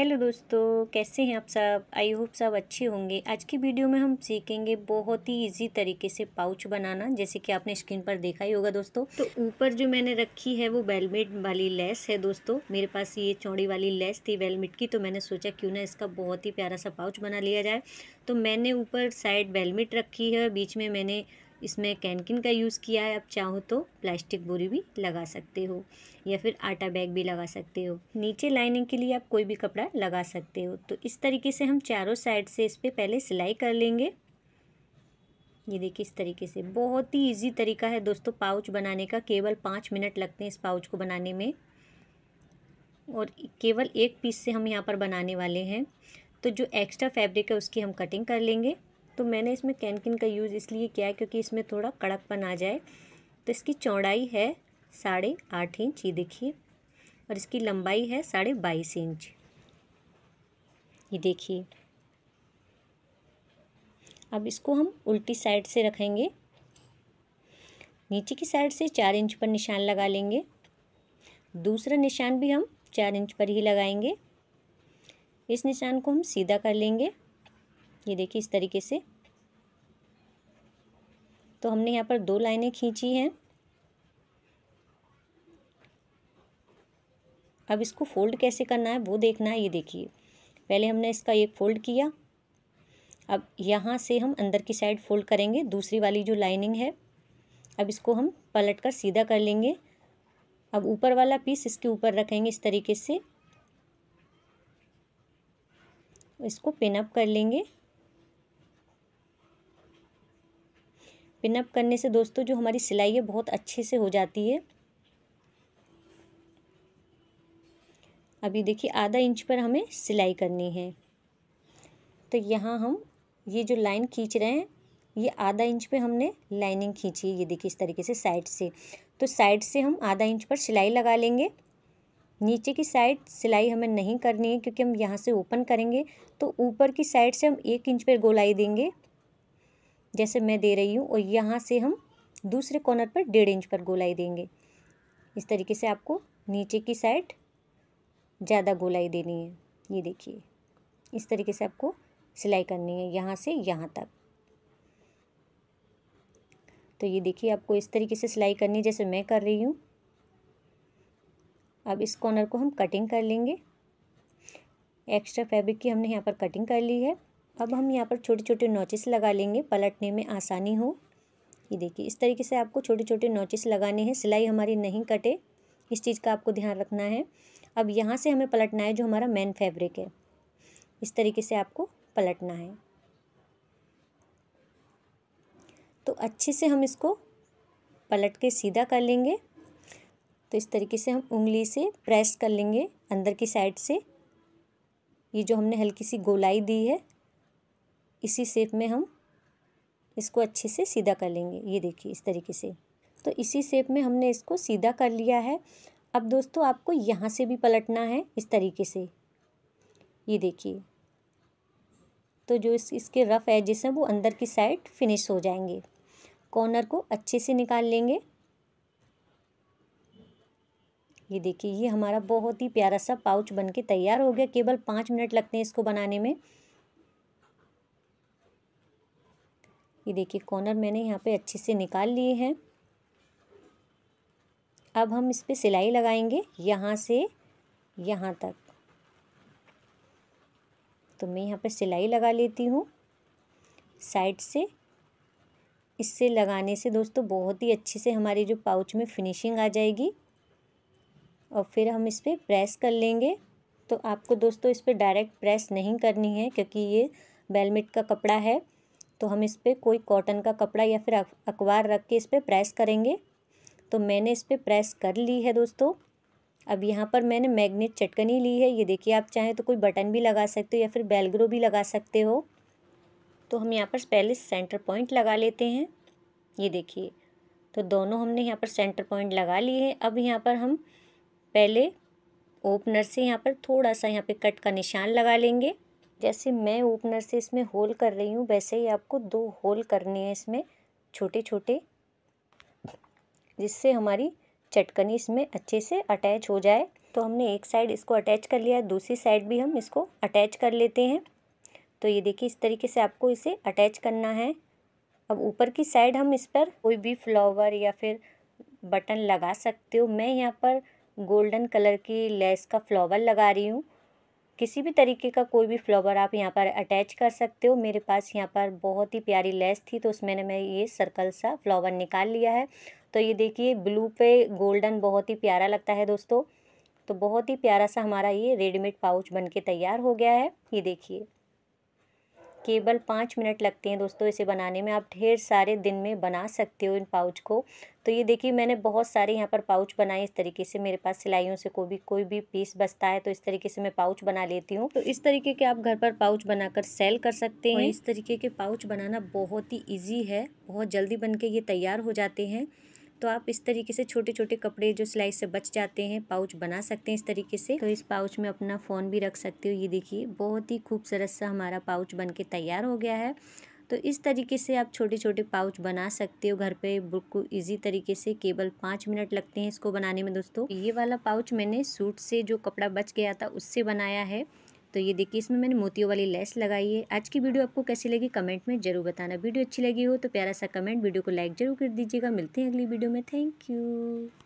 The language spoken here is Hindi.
हेलो दोस्तों कैसे हैं आप सब आई होप सब अच्छे होंगे आज की वीडियो में हम सीखेंगे बहुत ही इजी तरीके से पाउच बनाना जैसे कि आपने स्क्रीन पर देखा ही होगा दोस्तों तो ऊपर जो मैंने रखी है वो वेलमेट वाली लेस है दोस्तों मेरे पास ये चौड़ी वाली लेस थी वेलमेट की तो मैंने सोचा क्यों ना इसका बहुत ही प्यारा सा पाउच बना लिया जाए तो मैंने ऊपर साइड वेलमेट रखी है बीच में मैंने इसमें कैनकिन का यूज़ किया है आप चाहो तो प्लास्टिक बोरी भी लगा सकते हो या फिर आटा बैग भी लगा सकते हो नीचे लाइनिंग के लिए आप कोई भी कपड़ा लगा सकते हो तो इस तरीके से हम चारों साइड से इस पर पहले सिलाई कर लेंगे ये देखिए इस तरीके से बहुत ही इजी तरीका है दोस्तों पाउच बनाने का केवल पाँच मिनट लगते हैं इस पाउच को बनाने में और केवल एक पीस से हम यहाँ पर बनाने वाले हैं तो जो एक्स्ट्रा फैब्रिक है उसकी हम कटिंग कर लेंगे तो मैंने इसमें कैनकिन का यूज़ इसलिए किया है क्योंकि इसमें थोड़ा कड़कपन आ जाए तो इसकी चौड़ाई है साढ़े आठ इंच ये देखिए और इसकी लंबाई है साढ़े बाईस इंच ये देखिए अब इसको हम उल्टी साइड से रखेंगे नीचे की साइड से चार इंच पर निशान लगा लेंगे दूसरा निशान भी हम चार इंच पर ही लगाएंगे इस निशान को हम सीधा कर लेंगे ये देखिए इस तरीके से तो हमने यहाँ पर दो लाइनें खींची हैं अब इसको फोल्ड कैसे करना है वो देखना है ये देखिए पहले हमने इसका एक फोल्ड किया अब यहाँ से हम अंदर की साइड फोल्ड करेंगे दूसरी वाली जो लाइनिंग है अब इसको हम पलट कर सीधा कर लेंगे अब ऊपर वाला पीस इसके ऊपर रखेंगे इस तरीके से इसको पिन अप कर लेंगे पिनअप करने से दोस्तों जो हमारी सिलाई है बहुत अच्छे से हो जाती है अभी देखिए आधा इंच पर हमें सिलाई करनी है तो यहाँ हम ये जो लाइन खींच रहे हैं ये आधा इंच पे हमने लाइनिंग खींची है ये देखिए इस तरीके से साइड से तो साइड से हम आधा इंच पर सिलाई लगा लेंगे नीचे की साइड सिलाई हमें नहीं करनी है क्योंकि हम यहाँ से ओपन करेंगे तो ऊपर की साइड से हम एक इंच पर गोलाई देंगे जैसे मैं दे रही हूँ और यहाँ से हम दूसरे कॉर्नर पर डेढ़ इंच पर गोलाई देंगे इस तरीके से आपको नीचे की साइड ज़्यादा गोलाई देनी है ये देखिए इस तरीके से आपको सिलाई करनी है यहाँ से यहाँ तक तो ये देखिए आपको इस तरीके से सिलाई करनी है जैसे मैं कर रही हूँ अब इस कॉर्नर को हम कटिंग कर लेंगे एक्स्ट्रा फैब्रिक की हमने यहाँ पर कटिंग कर ली है अब हम यहाँ पर छोटे छोटे नोचेस लगा लेंगे पलटने में आसानी हो ये देखिए इस तरीके से आपको छोटे छोटे नोचेस लगाने हैं सिलाई हमारी नहीं कटे इस चीज़ का आपको ध्यान रखना है अब यहाँ से हमें पलटना है जो हमारा मेन फैब्रिक है इस तरीके से आपको पलटना है तो अच्छे से हम इसको पलट के सीधा कर लेंगे तो इस तरीके से हम उंगली से प्रेस कर लेंगे अंदर की साइड से ये जो हमने हल्की सी गोलाई दी है इसी शेप में हम इसको अच्छे से सीधा कर लेंगे ये देखिए इस तरीके से तो इसी शेप में हमने इसको सीधा कर लिया है अब दोस्तों आपको यहाँ से भी पलटना है इस तरीके से ये देखिए तो जो इस इसके रफ़ एजेस हैं वो अंदर की साइड फिनिश हो जाएंगे कॉर्नर को अच्छे से निकाल लेंगे ये देखिए ये हमारा बहुत ही प्यारा सा पाउच बन के तैयार हो गया केवल पाँच मिनट लगते हैं इसको बनाने में ये देखिए कॉर्नर मैंने यहाँ पे अच्छे से निकाल लिए हैं अब हम इस पर सिलाई लगाएंगे यहाँ से यहाँ तक तो मैं यहाँ पर सिलाई लगा लेती हूँ साइड से इससे लगाने से दोस्तों बहुत ही अच्छे से हमारी जो पाउच में फिनिशिंग आ जाएगी और फिर हम इस पर प्रेस कर लेंगे तो आपको दोस्तों इस पर डायरेक्ट प्रेस नहीं करनी है क्योंकि ये बेलमेट का कपड़ा है तो हम इस पर कोई कॉटन का कपड़ा या फिर अखबार रख के इस पर प्रेस करेंगे तो मैंने इस पर प्रेस कर ली है दोस्तों अब यहाँ पर मैंने मैग्नेट चटकनी ली है ये देखिए आप चाहें तो कोई बटन भी लगा सकते हो या फिर बेलग्रो भी लगा सकते हो तो हम यहाँ पर पहले सेंटर पॉइंट लगा लेते हैं ये देखिए तो दोनों हमने यहाँ पर सेंटर पॉइंट लगा लिए हैं अब यहाँ पर हम पहले ओपनर से यहाँ पर थोड़ा सा यहाँ पे कट का निशान लगा लेंगे जैसे मैं ओपनर से इसमें होल कर रही हूँ वैसे ही आपको दो होल करने हैं इसमें छोटे छोटे जिससे हमारी चटकनी इसमें अच्छे से अटैच हो जाए तो हमने एक साइड इसको अटैच कर लिया दूसरी साइड भी हम इसको अटैच कर लेते हैं तो ये देखिए इस तरीके से आपको इसे अटैच करना है अब ऊपर की साइड हम इस पर कोई भी फ्लावर या फिर बटन लगा सकते हो मैं यहाँ पर गोल्डन कलर की लेस का फ्लावर लगा रही हूँ किसी भी तरीके का कोई भी फ्लावर आप यहाँ पर अटैच कर सकते हो मेरे पास यहाँ पर बहुत ही प्यारी लेस थी तो उसमें मैं ये सर्कल सा फ्लावर निकाल लिया है तो ये देखिए ब्लू पे गोल्डन बहुत ही प्यारा लगता है दोस्तों तो बहुत ही प्यारा सा हमारा ये रेडीमेड पाउच बनके तैयार हो गया है ये देखिए केवल पाँच मिनट लगते हैं दोस्तों इसे बनाने में आप ढेर सारे दिन में बना सकते हो इन पाउच को तो ये देखिए मैंने बहुत सारे यहाँ पर पाउच बनाए इस तरीके से मेरे पास सिलाइयों से कोई भी कोई भी पीस बचता है तो इस तरीके से मैं पाउच बना लेती हूँ तो इस तरीके के आप घर पर पाउच बनाकर सेल कर सकते हैं इस तरीके के पाउच बनाना बहुत ही ईजी है बहुत जल्दी बन के ये तैयार हो जाते हैं तो आप इस तरीके से छोटे छोटे कपड़े जो सिलाई से बच जाते हैं पाउच बना सकते हैं इस तरीके से तो इस पाउच में अपना फ़ोन भी रख सकते हो ये देखिए बहुत ही खूबसूरत सा हमारा पाउच बन के तैयार हो गया है तो इस तरीके से आप छोटे छोटे पाउच बना सकते हो घर पे बिल्कुल इजी तरीके से केवल पाँच मिनट लगते हैं इसको बनाने में दोस्तों ये वाला पाउच मैंने सूट से जो कपड़ा बच गया था उससे बनाया है तो ये देखिए इसमें मैंने मोतियों वाली लेस लगाई है आज की वीडियो आपको कैसी लगी कमेंट में जरूर बताना वीडियो अच्छी लगी हो तो प्यारा सा कमेंट वीडियो को लाइक जरूर कर दीजिएगा मिलते हैं अगली वीडियो में थैंक यू